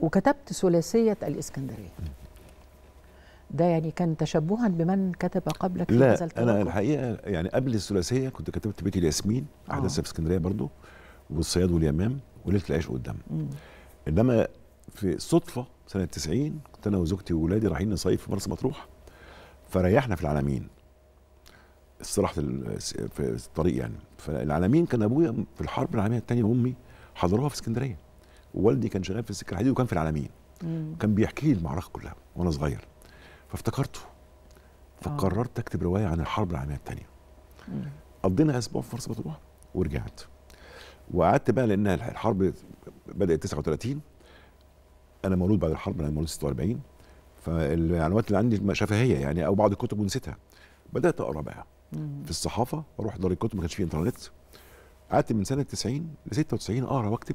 وكتبت ثلاثيه الاسكندريه ده يعني كان تشبها بمن كتب قبلك لا انا الحقيقه يعني قبل الثلاثيه كنت كتبت بيت الياسمين احداثها آه. في اسكندريه برضو والصياد واليمام وليله العيش قدام مم. انما في صدفه سنه 90 كنت انا وزوجتي وولادي رايحين نصيف في مرسى مطروح فريحنا في العالمين استراحه في الطريق يعني فالعالمين كان ابويا في الحرب العالميه الثانيه وأمي حضروها في اسكندريه والدي كان شغال في السكه الحديد وكان في العالمين كان بيحكي لي المعركه كلها وانا صغير فافتكرته فقررت آه. اكتب روايه عن الحرب العالميه الثانيه قضينا اسبوع في مرسى مطروح ورجعت وقعدت بقى لان الحرب بدات 39 انا مولود بعد الحرب انا مولود 46 فالمعلومات اللي عندي شفهيه يعني او بعض الكتب ونسيتها بدات اقرا بقى في الصحافه اروح دار الكتب ما كانش في انترنت قعدت من سنه 90 ل 96 اقرا واكتب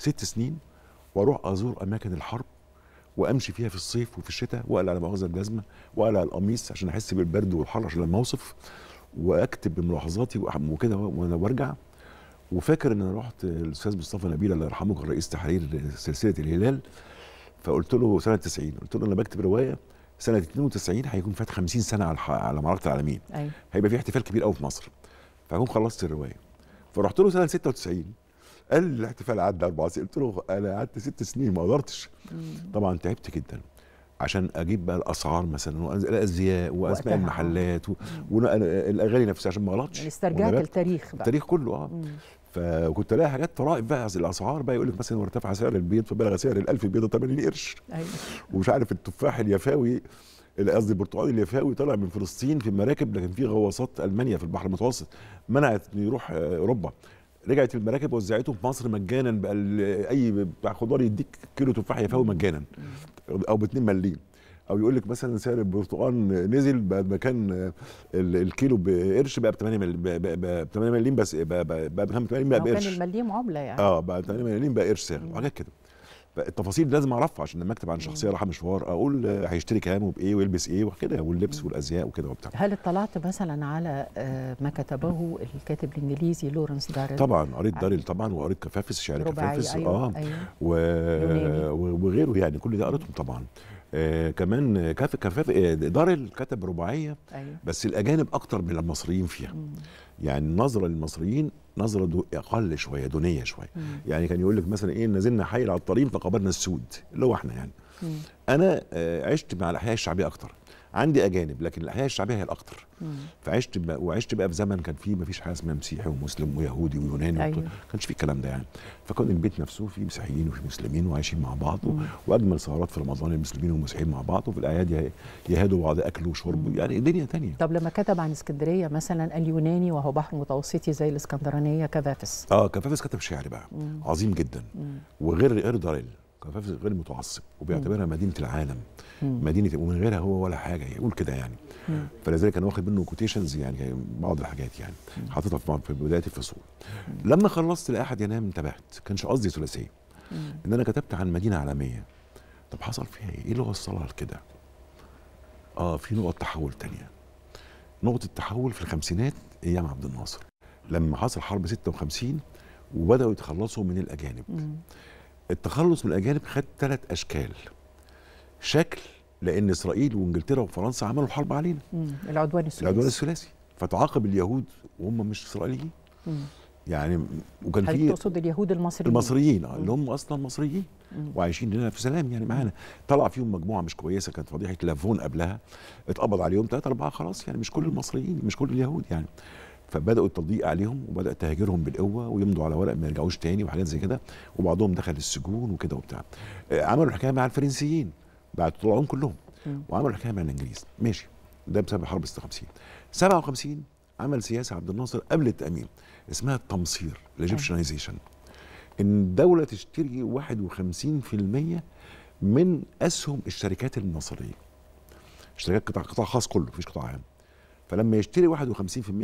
ست سنين واروح ازور اماكن الحرب وامشي فيها في الصيف وفي الشتاء واقلع على مؤاخذه الجزمه واقلع القميص عشان احس بالبرد والحر عشان لما اوصف واكتب بملاحظاتي وكده وانا برجع وفاكر ان انا رحت الاستاذ مصطفى نبيل الله يرحمه كان رئيس تحرير سلسله الهلال فقلت له سنه 90 قلت له انا بكتب روايه سنه 92 هيكون فات 50 سنه على على معركه العالمين أيوة. هيبقى في احتفال كبير قوي في مصر فهكون خلصت الروايه فرحت له سنه 96 قال لي الاحتفال عدى اربع سنين قلت له انا قعدت ست سنين ما قدرتش طبعا تعبت جدا عشان اجيب بقى الاسعار مثلا الازياء واسماء المحلات والاغاني آه. نفسها عشان ما غلطش يعني استرجعت التاريخ بقى التاريخ كله اه فكنت الاقي حاجات طرائف بقى الاسعار بقى يقول لك مثلا وارتفع سعر البيض فبلغ سعر ال1000 بيضه 80 قرش ايوه ومش عارف التفاح اليفاوي قصدي البرتقالي اليفاوي طلع من فلسطين في مراكب لكن في غواصات المانيا في البحر المتوسط منعت انه يروح آه، اوروبا رجعت المراكب وزعته في مصر مجانا بقى اي بتاع خضار يديك كيلو تفاح يفاوي مجانا او ب 2 مليم او يقول لك مثلا سعر البرتقال نزل بعد ما كان الكيلو بقرش بقى ب 8 ب 8 مليم بس بقى ب 8 مليم بقى بقرش 8 مليم عمله يعني اه بقى 8 مليم بقى قرش سعر حاجات كده فالتفاصيل لازم اعرفها عشان لما اكتب عن شخصيه رايحه مشوار اقول هيشتري كام بايه ويلبس ايه وكده واللبس والازياء وكده وبتاع هل اطلعت مثلا على آه، ما كتبه الكاتب الانجليزي لورنس داريل طبعا قريت آه. داريل طبعا وقريت كفافس شعر كفافس أيوة اه أيوة. و... وغيره يعني كل ده قريتهم طبعا آه كمان كف كاف آه، دار الكتب رباعيه أيوة. بس الاجانب اكتر من المصريين فيها مم. يعني النظره للمصريين نظره اقل شويه دونيه شويه يعني كان يقول لك مثلا ايه نزلنا حي العطارين فقابلنا السود اللي هو احنا يعني مم. انا آه، عشت مع الاحياء الشعبيه اكتر عندي اجانب لكن الاحياء الشعبيه هي الاكثر فعشت بقى وعشت بقى في زمن كان فيه ما فيش حاجه اسمها مسيحي ومسلم ويهودي ويوناني أيوة. ما أيوة. كانش فيه الكلام ده يعني فكان البيت نفسه فيه مسيحيين وفي مسلمين وعايشين مع بعض و... واجمل سهرات في رمضان المسلمين والمسيحيين مع بعض وفي الاعياد يهادوا بعض اكل وشرب يعني دنيا تانية طب لما كتب عن اسكندريه مثلا اليوناني وهو بحر متوسطي زي الاسكندرانيه كفافس اه كفافس كتب شعر بقى مم. عظيم جدا مم. وغير غير كان غير متعصب وبيعتبرها مدينه العالم مدينه ومن غيرها هو ولا حاجه يقول كده يعني فلذلك انا واخد منه كوتيشنز يعني،, يعني بعض الحاجات يعني حاططها في بدايه الفصول لما خلصت لاحد ينام انتبهت كانش قصدي ثلاثيه ان انا كتبت عن مدينه عالميه طب حصل فيها ايه؟ ايه اللي وصلها لكده؟ اه في نقط تحول تانية نقطة تحول في الخمسينات ايام عبد الناصر لما حصل حرب 56 وبداوا يتخلصوا من الاجانب التخلص من الاجانب خد ثلاث اشكال شكل لان اسرائيل وانجلترا وفرنسا عملوا الحرب علينا العدوان الثلاثي العدوان الثلاثي فتعاقب اليهود وهم مش اسرائيليين يعني وكان في تقصد اليهود المصريين المصريين مم. اللي هم اصلا مصريين مم. وعايشين هنا في سلام يعني معانا طلع فيهم مجموعه مش كويسه كانت فضيحه لافون قبلها اتقبض عليهم ثلاثه اربعه خلاص يعني مش كل المصريين مش كل اليهود يعني فبداوا التضييق عليهم وبدا تهجيرهم بالقوه ويمضوا على ورق ما يرجعوش تاني وحاجات زي كده وبعضهم دخل السجون وكده وبتاع آه، عملوا الحكايه مع الفرنسيين بعد طلعوهم كلهم وعملوا الحكايه مع الانجليز ماشي ده بسبب حرب 56 57 عمل سياسه عبد الناصر قبل التامين اسمها التمصير الايجيبشنايزيشن ان الدوله تشتري 51% من اسهم الشركات المصريه اشتريت قطاع قطاع خاص كله مفيش قطاع عام فلما يشتري 51%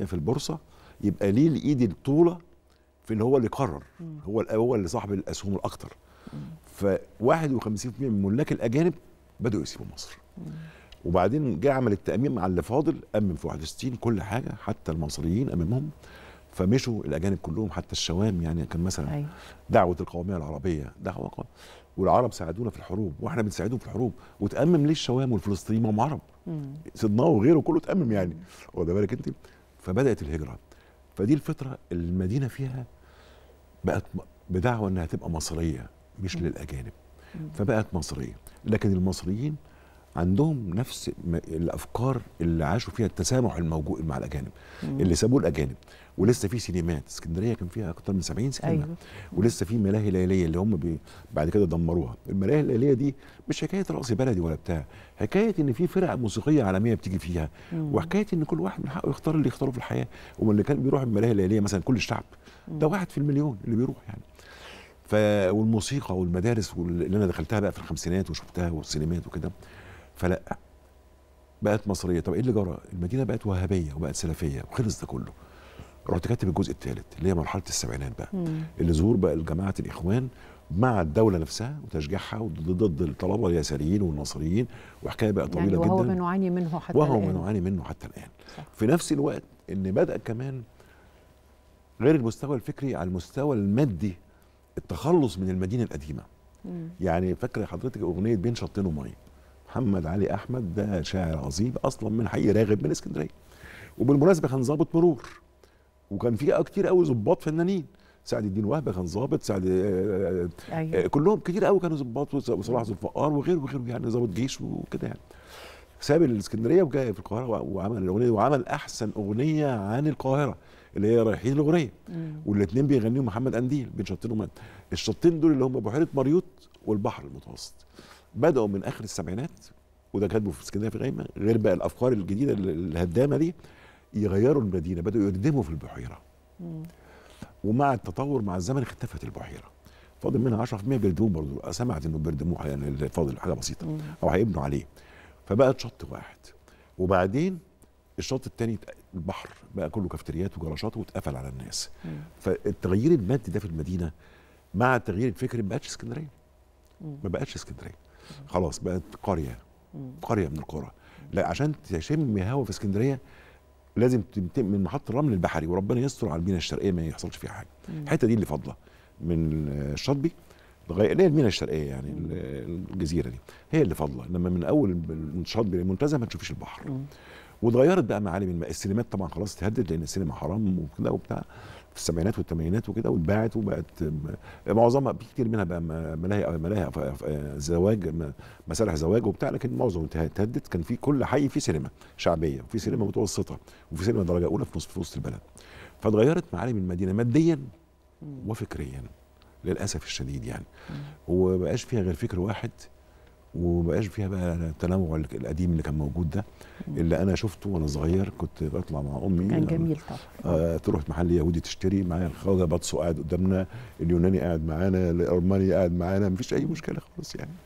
في البورصه يبقى ليه الايد الطوله في ان هو اللي قرر هو هو اللي صاحب الاسهم الاكثر ف 51% من ملاك الاجانب بداوا يسيبوا مصر وبعدين جه عمل التامين مع اللي فاضل امن في 61 كل حاجه حتى المصريين امنهم فمشوا الاجانب كلهم حتى الشوام يعني كان مثلا أيوة. دعوه القوميه العربيه دعوه والعرب ساعدونا في الحروب واحنا بنساعدهم في الحروب وتأمم ليه الشوام والفلسطينيين ما هم عرب صدناه وغيره كله تأمم يعني واخد بالك انت فبدات الهجره فدي الفتره المدينه فيها بقت بدعوه انها تبقى مصريه مش للاجانب فبقت مصريه لكن المصريين عندهم نفس الافكار اللي عاشوا فيها التسامح الموجود مع الاجانب مم. اللي سابوه الاجانب ولسه في سينمات اسكندريه كان فيها اكتر من 70 سينما أيوه. ولسه في ملاهي ليليه اللي هم بي بعد كده دمروها الملاهي الليليه دي مش حكايه رقص بلدي ولا بتاع حكايه ان في فرق موسيقيه عالميه بتيجي فيها مم. وحكايه ان كل واحد من حقه يختار اللي يختاره في الحياه واللي اللي كان بيروح الملاهي الليليه مثلا كل الشعب ده واحد في المليون اللي بيروح يعني ف والموسيقى والمدارس اللي انا دخلتها بقى في الخمسينات وشفتها والسينمات وكده فلا بقت مصريه طب ايه اللي جرى المدينه بقت وهابيه وبقت سلفيه وخلص ده كله رحت كاتب الجزء الثالث اللي هي مرحله السبعينات بقى مم. اللي ظهور بقى جماعه الاخوان مع الدوله نفسها وتشجيعها وضد الطلبه اليساريين والنصريين وحكايه بقى طويله يعني وهو جدا وهو بنعاني منه حتى وهو الان وهو بنعاني منه حتى الان صح. في نفس الوقت ان بدا كمان غير المستوى الفكري على المستوى المادي التخلص من المدينه القديمه مم. يعني فاكره حضرتك اغنيه بين شطين وميه محمد علي احمد ده شاعر عظيم اصلا من حي راغب من اسكندريه وبالمناسبه كان ظابط مرور وكان في آه، كتير قوي ظباط فنانين سعد الدين وهبه كان ظابط سعد آه، آه، أيوة. كلهم كتير قوي كانوا ظباط وصلاح ذو الفقار وغيره وغيره يعني ظابط جيش وكده يعني ساب الاسكندريه وجاء في القاهره وعمل الاغنيه وعمل احسن اغنيه عن القاهره اللي هي رايحين الاغنيه والاثنين بيغنيهم محمد انديل بين شطين ومد الشطين دول اللي هم بحيره مريوط والبحر المتوسط بداوا من اخر السبعينات وده كاتبه في اسكندريه في غايمه غير بقى الافكار الجديده الهدامه دي يغيروا المدينه بداوا يردموا في البحيره مم. ومع التطور مع الزمن اختفت البحيره فاضل منها 10% بيردموه برضه سمعت انه بيردموه يعني فاضل حاجه بسيطه مم. او هيبنوا عليه فبقت شط واحد وبعدين الشط الثاني البحر بقى كله كافتريات وجراشات واتقفل على الناس مم. فالتغيير المادي ده في المدينه مع التغيير الفكري ما بقتش اسكندريه ما بقتش اسكندريه خلاص بقت قريه قريه من القرى لا عشان تشم هوا في اسكندريه لازم من محطه الرمل البحري وربنا يستر على المينا الشرقيه ما يحصلش فيها حاجه الحته دي اللي فاضله من الشاطبي لغايه اللي هي المينا الشرقيه يعني الجزيره دي هي اللي فاضله انما من اول الشاطبي للمنتزه ما تشوفيش البحر واتغيرت بقى معالم السينمات طبعا خلاص اتهدد لان السينما حرام وكده وبتاع في السبعينات والثمانينات وكده واتباعت وبقت معظمها في كتير منها بقى ملاهي ملاهي زواج مسارح زواج وبتاع لكن معظم اتهدت كان في كل حي فيه سينما شعبيه وفي سينما متوسطه وفي سينما درجه اولى في نصف في وسط البلد فاتغيرت معالم المدينه ماديا وفكريا للاسف الشديد يعني وما بقاش فيها غير فكر واحد ومبقاش فيها بقى التنوع القديم اللي كان موجود ده اللي انا شفته وانا صغير كنت بطلع مع امي كان يعني جميل طبعا آه تروح محل يهودي تشتري معايا الخواجه بطسو قاعد قدامنا اليوناني قاعد معانا الارماني قاعد معانا مفيش اي مشكله خالص يعني